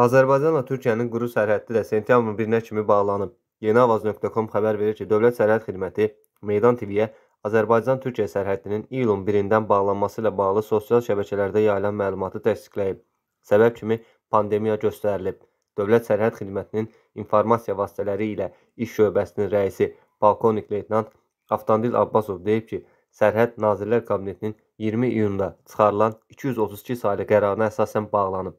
Azərbaycanla Türkiyənin quru sərhəddi də sentyabrın 1-nə kimi bağlanıb. Yeniavaz.com xəbər verir ki, Dövlət Sərhəd Xidməti Meydan TV-yə Azərbaycan-Türkiyə sərhədinin iyulun 1-dən bağlanması ilə bağlı sosial şəbəkələrdə yayılan məlumatı təsdiqləyib. Səbəb kimi pandemiya göstərilib. Dövlət Sərhəd Xidmətinin informasiya vasitələri ilə iş şöbəsinin rəisi Balkonik Leytnant Avtandil Abbasov deyib ki, Sərhəd Nazirlər Kabinetinin 20 iyunda çıxarılan 232 saylı qərarına əsasən bağlanıb.